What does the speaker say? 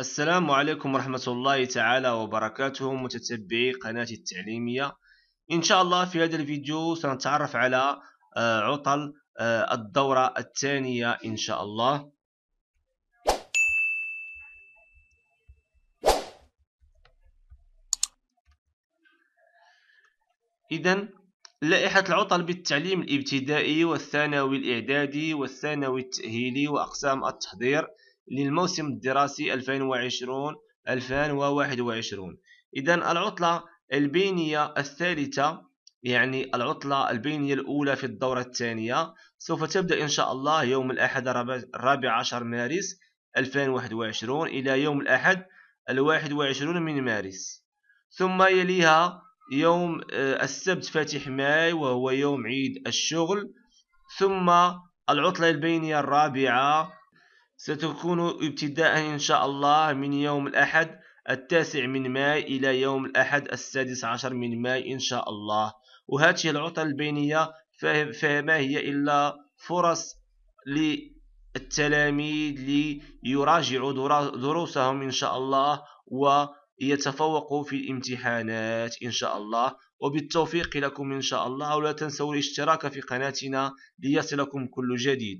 السلام عليكم ورحمة الله تعالى وبركاته متتبعي قناتي التعليمية إن شاء الله في هذا الفيديو سنتعرف على آه، عطل آه، الدورة الثانية إن شاء الله إذا لائحة العطل بالتعليم الابتدائي والثانوي الإعدادي والثانوي التأهيلي وأقسام التحضير للموسم الدراسي 2020 2021 إذا العطلة البينية الثالثة يعني العطلة البينية الأولى في الدورة الثانية سوف تبدأ إن شاء الله يوم الأحد الرابع عشر مارس 2021 إلى يوم الأحد الواحد وعشرون من مارس ثم يليها يوم آه، السبت فاتح ماي وهو يوم عيد الشغل ثم العطلة البينية الرابعة ستكون ابتداء إن شاء الله من يوم الأحد التاسع من ماي إلى يوم الأحد السادس عشر من ماي إن شاء الله وهذه العطل البينية فما هي إلا فرص للتلاميذ ليراجعوا دروسهم إن شاء الله ويتفوقوا في الامتحانات إن شاء الله وبالتوفيق لكم إن شاء الله ولا تنسوا الاشتراك في قناتنا ليصلكم كل جديد